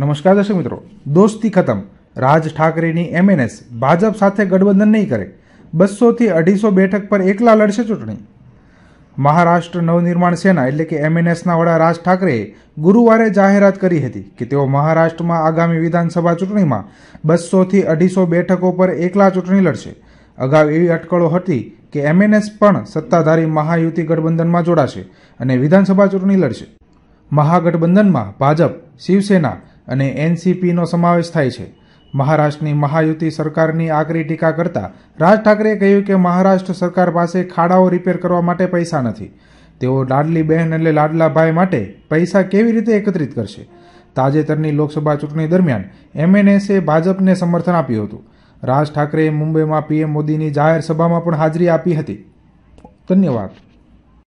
નમસ્કાર દર્શક મિત્રો દોસ્તી ખતમ રાજ ઠાકરેની એમએનએસ ભાજપ સાથે ગઠબંધન નહીં કરે બસોથી અઢીસો બેઠક પર એકલા લડશે ચૂંટણી મહારાષ્ટ્ર નવનિર્માણ સેના એટલે કે એમએનએસના વડા રાજ ઠાકરેએ ગુરુવારે જાહેરાત કરી હતી કે તેઓ મહારાષ્ટ્રમાં આગામી વિધાનસભા ચૂંટણીમાં બસોથી અઢીસો બેઠકો પર એકલા ચૂંટણી લડશે અગાઉ એવી અટકળો હતી કે એમએનએસ પણ સત્તાધારી મહાયુતિ ગઠબંધનમાં જોડાશે અને વિધાનસભા ચૂંટણી લડશે મહાગઠબંધનમાં ભાજપ શિવસેના અને એનસીપીનો સમાવેશ થાય છે મહારાષ્ટ્રની મહાયુતિ સરકારની આકરી ટીકા કરતા રાજ ઠાકરેએ કહ્યું કે મહારાષ્ટ્ર સરકાર પાસે ખાડાઓ રિપેર કરવા માટે પૈસા નથી તેઓ લાડલી બહેન એટલે લાડલાભાઈ માટે પૈસા કેવી રીતે એકત્રિત કરશે તાજેતરની લોકસભા ચૂંટણી દરમિયાન એમએનએસે ભાજપને સમર્થન આપ્યું હતું રાજ ઠાકરેએ મુંબઈમાં પીએમ મોદીની જાહેર સભામાં પણ હાજરી આપી હતી ધન્યવાદ